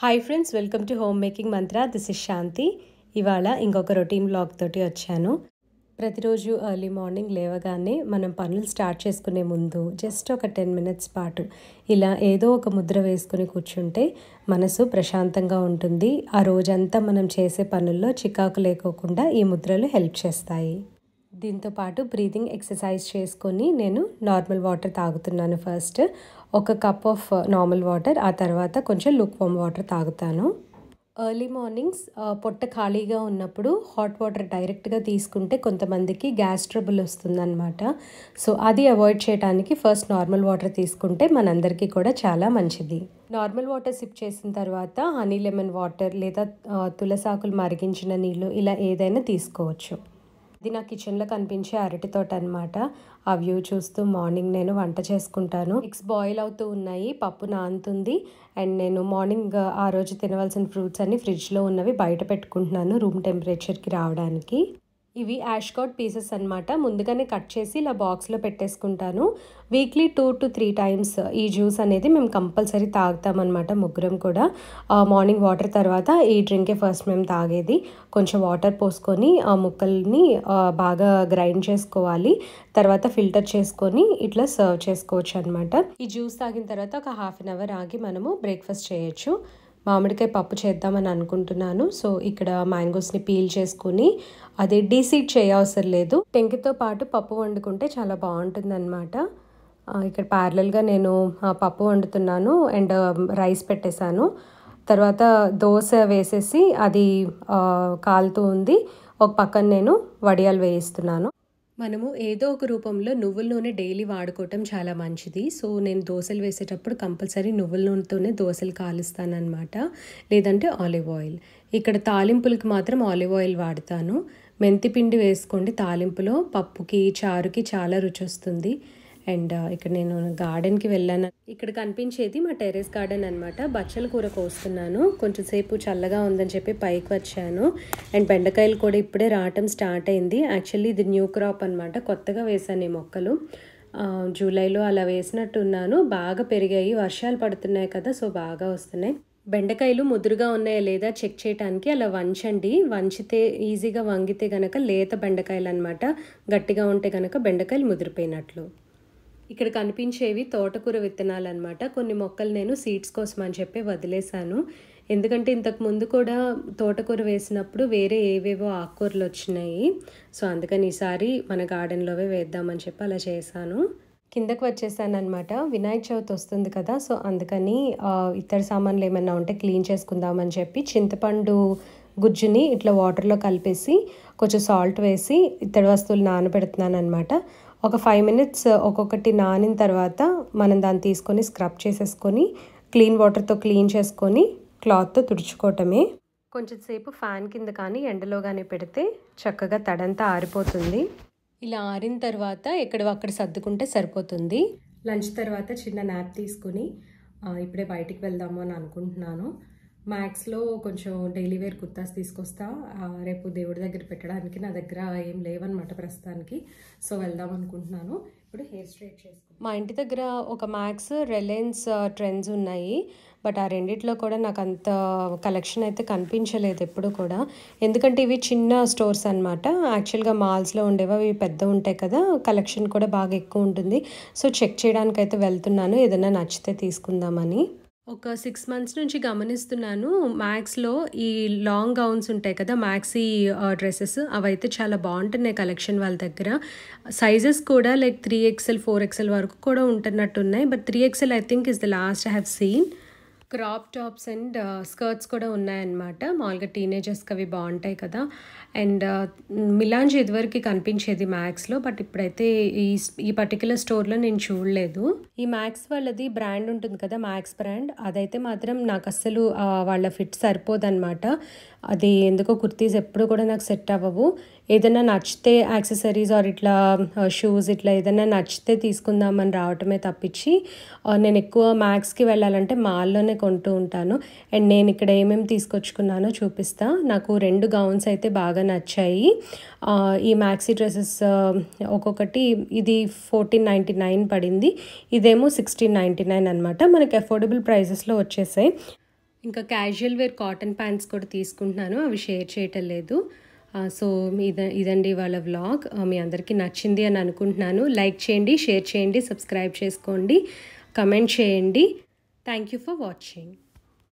hi friends welcome to home making mantra this is Shanti ఇవాళ ఇంకొక routine blog తోటి వచ్చాను ప్రతిరోజు ఎర్లీ మార్నింగ్ లేవగానే మనం పనులు స్టార్ట్ చేసుకునే ముందు జస్ట్ ఒక టెన్ మినిట్స్ పాటు ఇలా ఏదో ఒక ముద్ర వేసుకుని కూర్చుంటే మనసు ప్రశాంతంగా ఉంటుంది ఆ రోజంతా మనం చేసే పనుల్లో చికాకు లేకోకుండా ఈ ముద్రలు హెల్ప్ చేస్తాయి దీంతోపాటు బ్రీతింగ్ ఎక్సర్సైజ్ చేసుకొని నేను నార్మల్ వాటర్ తాగుతున్నాను ఫస్ట్ ఒక కప్ ఆఫ్ నార్మల్ వాటర్ ఆ తర్వాత కొంచెం లుక్ వామ్ వాటర్ తాగుతాను ఎర్లీ మార్నింగ్స్ uh, పొట్ట ఖాళీగా ఉన్నప్పుడు హాట్ వాటర్ డైరెక్ట్గా తీసుకుంటే కొంతమందికి గ్యాస్ ట్రబుల్ వస్తుందన్నమాట సో అది అవాయిడ్ చేయడానికి ఫస్ట్ నార్మల్ వాటర్ తీసుకుంటే మనందరికీ కూడా చాలా మంచిది నార్మల్ వాటర్ సిప్ చేసిన తర్వాత హనీ లెమన్ వాటర్ లేదా uh, తులసాకులు మరిగించిన నీళ్ళు ఇలా ఏదైనా తీసుకోవచ్చు ఇది నా కిచెన్లో కనిపించే అరటి తోట అనమాట ఆ వ్యూ చూస్తూ మార్నింగ్ నేను వంట చేసుకుంటాను ఎగ్స్ బాయిల్ అవుతూ ఉన్నాయి పప్పు నానుతుంది అండ్ నేను మార్నింగ్ ఆ రోజు తినవలసిన ఫ్రూట్స్ అన్ని ఫ్రిడ్జ్లో ఉన్నవి బయట పెట్టుకుంటున్నాను రూమ్ టెంపరేచర్కి రావడానికి ఇవి యాష్కౌట్ పీసెస్ అనమాట ముందుగానే కట్ చేసి ఇలా బాక్స్లో పెట్టేసుకుంటాను weekly two to three times ఈ జ్యూస్ అనేది మేము కంపల్సరీ తాగుతామన్నమాట ముగ్గురం కూడా మార్నింగ్ వాటర్ తర్వాత ఈ డ్రింకే ఫస్ట్ మేము తాగేది కొంచెం వాటర్ పోసుకొని ఆ ముక్కల్ని బాగా గ్రైండ్ చేసుకోవాలి తర్వాత ఫిల్టర్ చేసుకొని ఇట్లా సర్వ్ చేసుకోవచ్చు అనమాట ఈ జ్యూస్ తాగిన తర్వాత ఒక హాఫ్ అన్ అవర్ ఆగి మనము బ్రేక్ఫాస్ట్ చేయొచ్చు మామిడికాయ పప్పు చేద్దామని అనుకుంటున్నాను సో ఇక్కడ మ్యాంగోస్ని పీల్ చేసుకుని అది డీసీడ్ చేయవసరం లేదు పెంకితో పాటు పప్పు వండుకుంటే చాలా అనమాట ఇక్కడ ప్యారలల్గా నేను పప్పు వండుతున్నాను అండ్ రైస్ పెట్టేశాను తర్వాత దోశ వేసేసి అది కాలుతూ ఉంది ఒక పక్కన నేను వడియాలు వేయిస్తున్నాను మనము ఏదో ఒక రూపంలో నువ్వుల నూనె డైలీ వాడుకోవటం చాలా మంచిది సో నేను దోశలు వేసేటప్పుడు కంపల్సరీ నువ్వుల నూనెతోనే దోశలు కాలుస్తానమాట లేదంటే ఆలివ్ ఆయిల్ ఇక్కడ తాలింపులకి మాత్రం ఆలివ్ ఆయిల్ వాడతాను మెంతిపిండి వేసుకోండి తాలింపులో పప్పుకి చారుకి చాలా రుచి వస్తుంది అండ్ ఇక్కడ నేను గార్డెన్కి వెళ్ళాను ఇక్కడ కనిపించేది మా టెరెస్ గార్డెన్ అనమాట బచ్చల కూర కోస్తున్నాను కొంచెంసేపు చల్లగా ఉందని చెప్పి పైకి వచ్చాను అండ్ బెండకాయలు కూడా ఇప్పుడే రావటం స్టార్ట్ అయింది యాక్చువల్లీ ఇది న్యూ క్రాప్ అనమాట కొత్తగా వేశాను ఈ మొక్కలు జూలైలో అలా వేసినట్టున్నాను బాగా పెరిగాయి వర్షాలు పడుతున్నాయి కదా సో బాగా వస్తున్నాయి బెండకాయలు ముదురుగా ఉన్నాయా లేదా చెక్ చేయడానికి అలా వంచండి వంచితే ఈజీగా వంగితే గనక లేత బెండకాయలు అనమాట గట్టిగా ఉంటే గనక బెండకాయలు ముదిరిపోయినట్లు ఇక్కడ కనిపించేవి తోటకూర విత్తనాలు అనమాట కొన్ని మొక్కలు నేను సీడ్స్ కోసం అని చెప్పి వదిలేశాను ఎందుకంటే ఇంతకు ముందు కూడా తోటకూర వేసినప్పుడు వేరే ఏవేవో ఆకుకూరలు వచ్చినాయి సో అందుకని ఈసారి మన గార్డెన్లోవే వేద్దామని చెప్పి అలా చేశాను కిందకు వచ్చేసాను అనమాట వినాయక చవితి వస్తుంది కదా సో అందుకని ఇతర సామాన్లు ఏమైనా ఉంటే క్లీన్ చేసుకుందామని చెప్పి చింతపండు గుజ్జుని ఇట్లా వాటర్లో కలిపేసి కొంచెం సాల్ట్ వేసి ఇతడి వస్తువులు నానబెడుతున్నాను అనమాట ఒక ఫైవ్ మినిట్స్ uh, ఒక్కొక్కటి నానిన తర్వాత మనం దాన్ని తీసుకొని స్క్రబ్ చేసేసుకొని క్లీన్ వాటర్తో క్లీన్ చేసుకొని క్లాత్తో తుడుచుకోవటమే కొంచెం సేపు ఫ్యాన్ కింద కానీ ఎండలో కానీ పెడితే చక్కగా తడంతా ఆరిపోతుంది ఇలా ఆరిన తర్వాత ఎక్కడ అక్కడ సర్దుకుంటే సరిపోతుంది లంచ్ తర్వాత చిన్న నాప్ తీసుకుని ఇప్పుడే బయటికి వెళ్దాము అని అనుకుంటున్నాను మ్యాక్స్లో కొంచెం డైలీ వేర్ కుర్తాస్ తీసుకొస్తా రేపు దేవుడి దగ్గర పెట్టడానికి నా దగ్గర ఏం లేవన్నమాట ప్రస్తుతానికి సో వెళ్దాం అనుకుంటున్నాను ఇప్పుడు హెయిర్ స్ట్రైట్ చేసుకుంటాను మా ఇంటి దగ్గర ఒక మ్యాక్స్ రిలయన్స్ ట్రెండ్స్ ఉన్నాయి బట్ ఆ రెండిట్లో కూడా నాకు అంత కలెక్షన్ అయితే కనిపించలేదు ఎప్పుడు కూడా ఎందుకంటే ఇవి చిన్న స్టోర్స్ అనమాట యాక్చువల్గా మాల్స్లో ఉండేవి అవి పెద్ద ఉంటాయి కదా కలెక్షన్ కూడా బాగా ఎక్కువ ఉంటుంది సో చెక్ చేయడానికి అయితే వెళ్తున్నాను ఏదైనా నచ్చితే తీసుకుందామని ఒక సిక్స్ మంత్స్ నుంచి గమనిస్తున్నాను మ్యాక్స్లో ఈ లాంగ్ గౌన్స్ ఉంటాయి కదా మ్యాక్సీ డ్రెస్సెస్ అవైతే చాలా బాగుంటున్నాయి కలెక్షన్ వాళ్ళ దగ్గర సైజెస్ కూడా like three XL four XL వరకు కూడా ఉంటున్నట్టు ఉన్నాయి but three XL I think is the last I have seen crop tops and skirts కూడా ఉన్నాయన్నమాట మామూలుగా టీనేజర్స్కి అవి బాగుంటాయి కదా అండ్ మిలాంజ్ ఇదివరకు కనిపించేది మ్యాక్స్లో బట్ ఇప్పుడైతే ఈ ఈ పర్టికులర్ స్టోర్లో నేను చూడలేదు ఈ మ్యాక్స్ వాళ్ళది బ్రాండ్ ఉంటుంది కదా మ్యాక్స్ బ్రాండ్ అదైతే మాత్రం నాకు అస్సలు వాళ్ళ ఫిట్ సరిపోదన్నమాట అది ఎందుకో కుర్తీస్ ఎప్పుడు కూడా నాకు సెట్ అవ్వవు ఏదైనా నచ్చితే యాక్సెసరీస్ ఆర్ ఇట్లా షూస్ ఇట్లా ఏదైనా నచ్చితే తీసుకుందామని రావటమే తప్పించి నేను ఎక్కువ మ్యాక్స్కి వెళ్ళాలంటే మాల్లోనే కొంటూ ఉంటాను అండ్ నేను ఇక్కడ ఏమేమి తీసుకొచ్చుకున్నానో చూపిస్తా నాకు రెండు గౌన్స్ అయితే బాగా నచ్చాయి ఈ మ్యాక్సీ డ్రెస్సెస్ ఒక్కొక్కటి ఇది ఫోర్టీన్ నైంటీ నైన్ పడింది ఇదేమో సిక్స్టీన్ నైంటీ నైన్ అనమాట మనకి అఫోర్డబుల్ ప్రైజెస్లో వచ్చేసాయి ఇంకా క్యాజువల్ వేర్ కాటన్ ప్యాంట్స్ కూడా తీసుకుంటున్నాను అవి షేర్ చేయటం లేదు సో ఇద ఇదండి వాళ్ళ వ్లాగ్ మీ అందరికీ నచ్చింది అని అనుకుంటున్నాను లైక్ చేయండి షేర్ చేయండి సబ్స్క్రైబ్ చేసుకోండి కమెంట్ చేయండి థ్యాంక్ యూ ఫర్ వాచింగ్